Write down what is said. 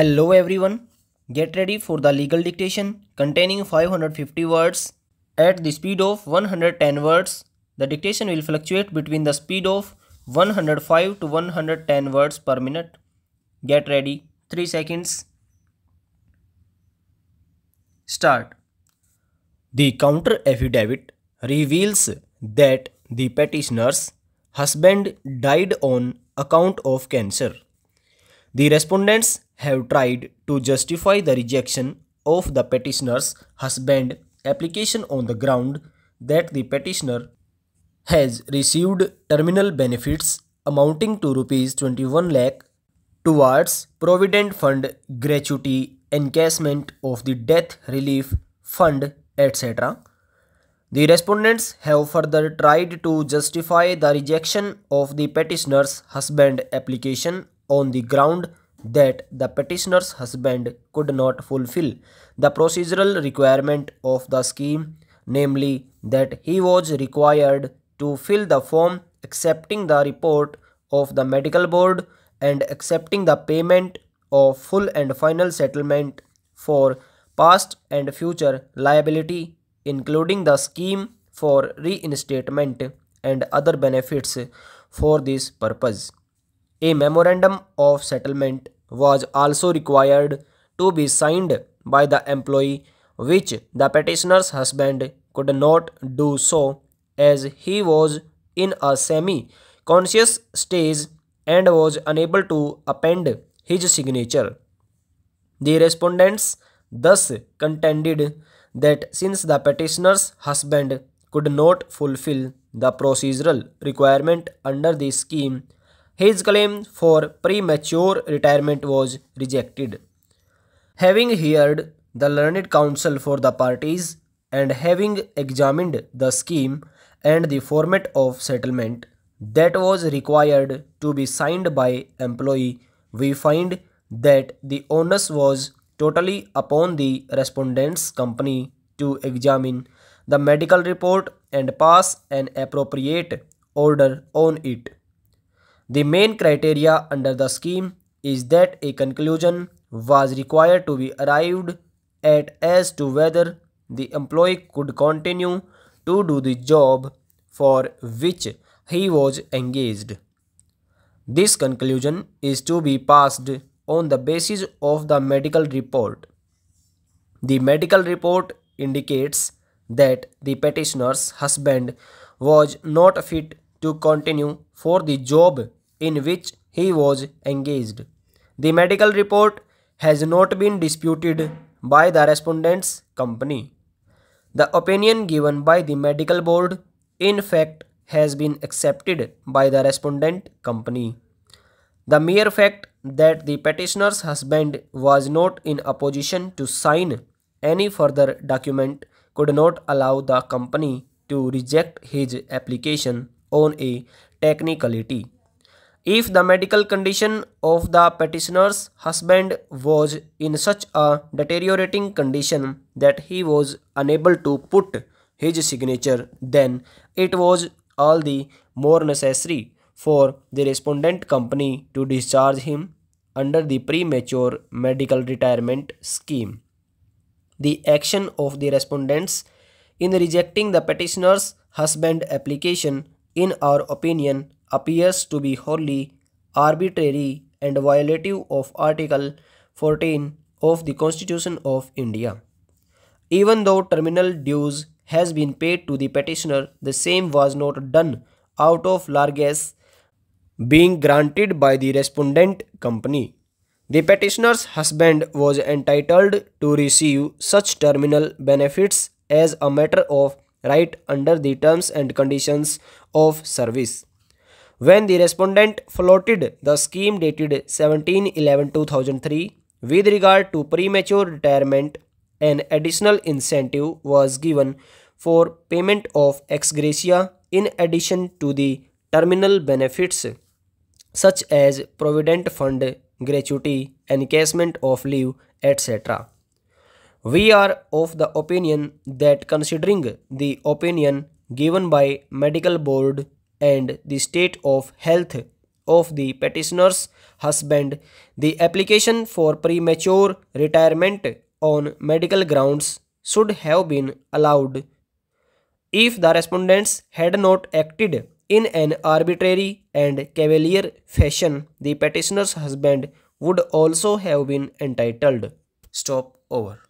Hello everyone. Get ready for the legal dictation containing 550 words at the speed of 110 words. The dictation will fluctuate between the speed of 105 to 110 words per minute. Get ready. 3 seconds. Start. The counter affidavit reveals that the petitioner's husband died on account of cancer. The respondent's have tried to justify the rejection of the petitioner's husband application on the ground that the petitioner has received terminal benefits amounting to rupees 21 lakh towards provident fund gratuity encashment of the death relief fund etc the respondents have further tried to justify the rejection of the petitioner's husband application on the ground that the petitioner's husband could not fulfill the procedural requirement of the scheme, namely that he was required to fill the form accepting the report of the medical board and accepting the payment of full and final settlement for past and future liability including the scheme for reinstatement and other benefits for this purpose. A memorandum of settlement was also required to be signed by the employee, which the petitioner's husband could not do so as he was in a semi conscious stage and was unable to append his signature. The respondents thus contended that since the petitioner's husband could not fulfill the procedural requirement under the scheme, his claim for premature retirement was rejected. Having heard the learned counsel for the parties and having examined the scheme and the format of settlement that was required to be signed by employee, we find that the onus was totally upon the respondent's company to examine the medical report and pass an appropriate order on it. The main criteria under the scheme is that a conclusion was required to be arrived at as to whether the employee could continue to do the job for which he was engaged. This conclusion is to be passed on the basis of the medical report. The medical report indicates that the petitioner's husband was not fit to continue for the job in which he was engaged. The medical report has not been disputed by the respondent's company. The opinion given by the medical board in fact has been accepted by the respondent company. The mere fact that the petitioner's husband was not in a position to sign any further document could not allow the company to reject his application on a technicality if the medical condition of the petitioner's husband was in such a deteriorating condition that he was unable to put his signature, then it was all the more necessary for the respondent company to discharge him under the premature medical retirement scheme. The action of the respondents in rejecting the petitioner's husband application, in our opinion, appears to be wholly arbitrary and violative of Article 14 of the Constitution of India. Even though terminal dues has been paid to the petitioner, the same was not done out of largesse being granted by the respondent company. The petitioner's husband was entitled to receive such terminal benefits as a matter of right under the terms and conditions of service. When the respondent floated the scheme dated 17-11-2003 with regard to premature retirement, an additional incentive was given for payment of ex gratia in addition to the terminal benefits such as provident fund, gratuity, encasement of leave, etc. We are of the opinion that considering the opinion given by medical board and the state of health of the petitioner's husband, the application for premature retirement on medical grounds should have been allowed if the respondents had not acted in an arbitrary and cavalier fashion the petitioner's husband would also have been entitled stop over